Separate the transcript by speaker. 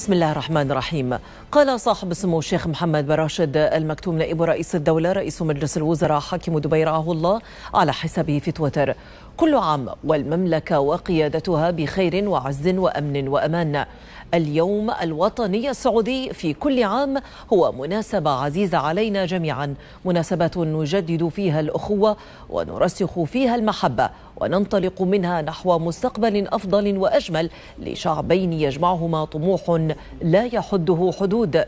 Speaker 1: بسم الله الرحمن الرحيم قال صاحب السمو الشيخ محمد بن راشد المكتوم نائب رئيس الدولة رئيس مجلس الوزراء حاكم دبي رعاه الله على حسابه في تويتر كل عام والمملكة وقيادتها بخير وعز وأمن وأمان اليوم الوطني السعودي في كل عام هو مناسبة عزيزة علينا جميعا مناسبة نجدد فيها الأخوة ونرسخ فيها المحبة وننطلق منها نحو مستقبل أفضل وأجمل لشعبين يجمعهما طموح لا يحده حدود